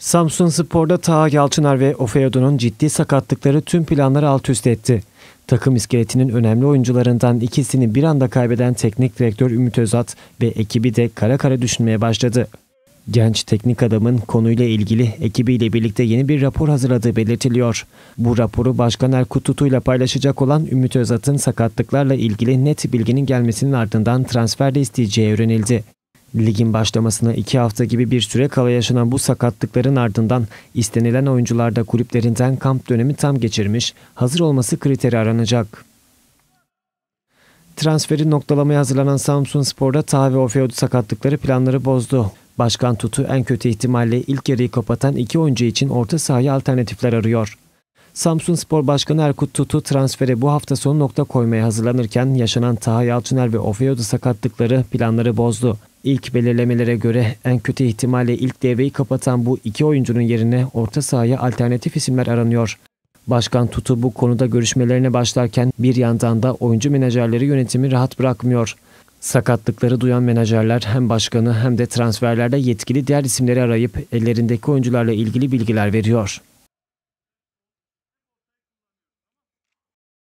Samsun Spor'da Taha Yalçınar ve Ofeodo'nun ciddi sakatlıkları tüm planları alt üst etti. Takım iskeletinin önemli oyuncularından ikisini bir anda kaybeden teknik direktör Ümit Özat ve ekibi de kara kara düşünmeye başladı. Genç teknik adamın konuyla ilgili ekibiyle birlikte yeni bir rapor hazırladığı belirtiliyor. Bu raporu Başkan Erkut Tutu ile paylaşacak olan Ümit Özat'ın sakatlıklarla ilgili net bilginin gelmesinin ardından transferde isteyeceği öğrenildi. Ligin başlamasına iki hafta gibi bir süre kala yaşanan bu sakatlıkların ardından istenilen oyuncular da kulüplerinden kamp dönemi tam geçirmiş, hazır olması kriteri aranacak. Transferi noktalamaya hazırlanan Samsun Spor'da Taha ve Ofeodu sakatlıkları planları bozdu. Başkan Tutu en kötü ihtimalle ilk yarıyı kapatan iki oyuncu için orta sahaya alternatifler arıyor. Samsun Spor Başkanı Erkut Tutu transfere bu hafta sonu nokta koymaya hazırlanırken yaşanan Taha Yalçıner ve Ofeodu sakatlıkları planları bozdu. İlk belirlemelere göre en kötü ihtimalle ilk devreyi kapatan bu iki oyuncunun yerine orta sahaya alternatif isimler aranıyor. Başkan Tutu bu konuda görüşmelerine başlarken bir yandan da oyuncu menajerleri yönetimi rahat bırakmıyor. Sakatlıkları duyan menajerler hem başkanı hem de transferlerde yetkili diğer isimleri arayıp ellerindeki oyuncularla ilgili bilgiler veriyor.